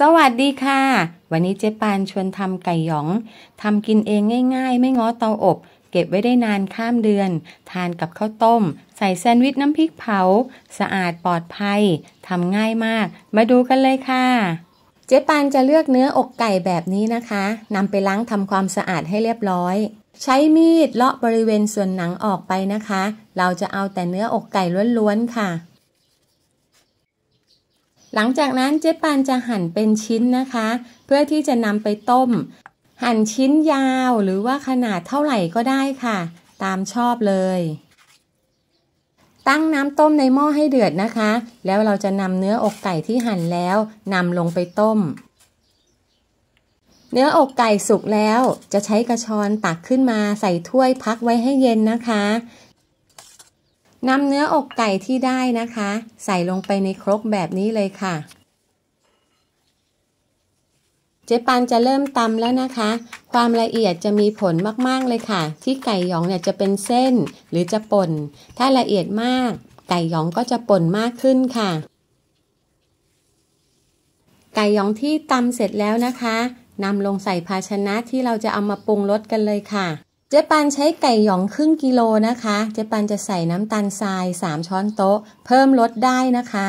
สวัสดีค่ะ วันนี้เจ๊ปานชวนทำไก่หยองทำกินเองง่ายๆ ไม่ง้อเตาอบ เก็บไว้ได้นานข้ามเดือน ทานกับข้าวต้ม ใส่แซนด์วิชน้ำพริกเผา สะอาดปลอดภัยทำง่ายมาก มาดูกันเลยค่ะ เจ๊ปานจะเลือกเนื้ออกไก่แบบนี้นะคะนำไปล้างทำความสะอาดให้เรียบร้อย ใช้มีดเลาะบริเวณส่วนหนังออกไปนะคะ เราจะเอาแต่เนื้ออกไก่ล้วนๆค่ะหลังจากนั้นเจ๊ปานจะหั่นเป็นชิ้นนะคะ เพื่อที่จะนำไปต้ม หั่นชิ้นยาวหรือว่าขนาดเท่าไหร่ก็ได้ค่ะ ตามชอบเลย ตั้งน้ำต้มในหม้อให้เดือดนะคะ แล้วเราจะนำเนื้ออกไก่ที่หั่นแล้วนำลงไปต้ม เนื้ออกไก่สุกแล้ว จะใช้กระชอนตักขึ้นมาใส่ถ้วยพักไว้ให้เย็นนะคะนำเนื้ออกไก่ที่ได้นะคะ ใส่ลงไปในครกแบบนี้เลยค่ะ เจ๊ปันจะเริ่มตำแล้วนะคะ ความละเอียดจะมีผลมาก ๆ เลยค่ะ ที่ไก่หยองเนี่ยจะเป็นเส้นหรือจะป่น ถ้าละเอียดมาก ไก่หยองก็จะป่นมากขึ้นค่ะ ไก่หยองที่ตำเสร็จแล้วนะคะนำลงใส่ภาชนะที่เราจะเอามาปรุงรสกันเลยค่ะจ๊ปันใช้ไก่หยองครึ่งกิโลนะคะเจ๊ปันจะใส่น้ำตาลทราย 3 ช้อนโต๊ะ เพิ่มรสได้นะคะ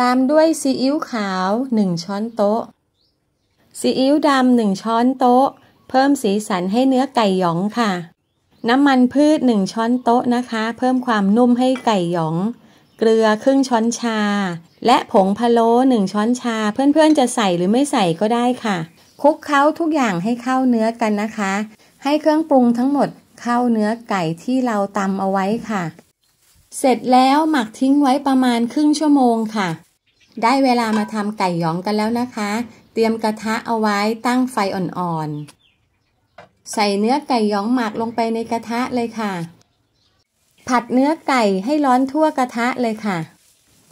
ตามด้วยซีอิ๊วขาว 1 ช้อนโต๊ะซีอิ๊วดำ1ช้อนโต๊ะ เพิ่มสีสันให้เนื้อไก่หยองค่ะ น้ำมันพืช 1 ช้อนโต๊ะนะคะ เพิ่มความนุ่มให้ไก่หยอง เกลือครึ่งช้อนชา และผงพะโล้งช้อนชา เพื่อนๆจะใส่หรือไม่ใส่ก็ได้ค่ะคลุกเคล้าทุกอย่างให้เข้าเนื้อกันนะคะให้เครื่องปรุงทั้งหมดเข้าเนื้อไก่ที่เราตำเอาไว้ค่ะ เสร็จแล้วหมักทิ้งไว้ประมาณครึ่งชั่วโมงค่ะ ได้เวลามาทำไก่ยองกันแล้วนะคะ เตรียมกระทะเอาไว้ตั้งไฟอ่อนๆ ใส่เนื้อไก่ยองหมักลงไปในกระทะเลยค่ะ ผัดเนื้อไก่ให้ร้อนทั่วกระทะเลยค่ะ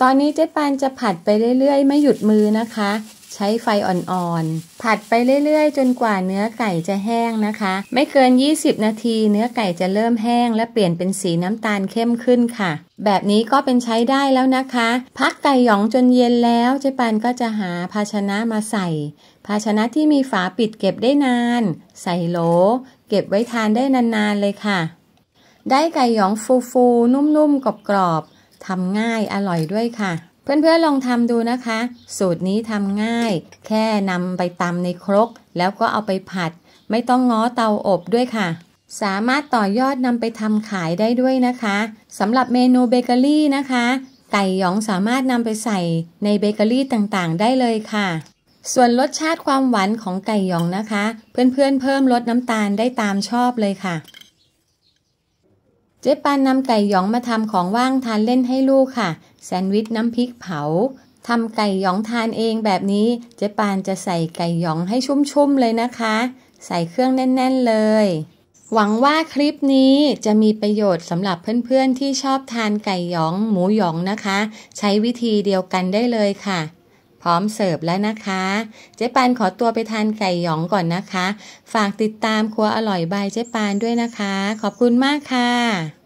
ตอนนี้เจ๊ปานจะผัดไปเรื่อยๆ ไม่หยุดมือนะคะใช้ไฟอ่อนๆ ผัดไปเรื่อยๆ จนกว่าเนื้อไก่จะแห้งนะคะ ไม่เกิน 20 นาทีเนื้อไก่จะเริ่มแห้ง และเปลี่ยนเป็นสีน้ำตาลเข้มขึ้นค่ะ แบบนี้ก็เป็นใช้ได้แล้วนะคะ พักไก่หยองจนเย็นแล้วเจ๊ปันก็จะหาภาชนะมาใส่ ภาชนะที่มีฝาปิดเก็บได้นาน ใส่โหลเก็บไว้ทานได้นานๆเลยค่ะ ได้ไก่หยองฟูๆ นุ่มๆกรอบๆทำง่ายอร่อยด้วยค่ะเพื่อนๆลองทำดูนะคะ สูตรนี้ทำง่าย แค่นำไปตำในครกแล้วก็เอาไปผัดไม่ต้องง้อเตาอบด้วยค่ะ สามารถต่อยอดนำไปทำขายได้ด้วยนะคะสำหรับเมนูเบเกอรี่นะคะไก่หยองสามารถนำไปใส่ในเบเกอรี่ต่าง ๆ ได้เลยค่ะ ส่วนรสชาติความหวานของไก่หยองนะคะ เพื่อนๆเเพิ่มรสน้ำตาลได้ตามชอบเลยค่ะเจ๊ปานนำไก่หยองมาทำของว่างทานเล่นให้ลูกค่ะแซนด์วิชน้ำพริกเผาทำไก่หยองทานเองแบบนี้เจ๊ปานจะใส่ไก่หยองให้ชุ่มๆเลยนะคะ ใส่เครื่องแน่นๆเลย หวังว่าคลิปนี้จะมีประโยชน์สำหรับเพื่อนๆที่ชอบทานไก่หยอง หมูหยองนะคะ ใช้วิธีเดียวกันได้เลยค่ะพร้อมเสิร์ฟแล้วนะคะ เจ๊ปานขอตัวไปทานไก่หยองก่อนนะคะ ฝากติดตามครัวอร่อยบายเจ๊ปานด้วยนะคะ ขอบคุณมากค่ะ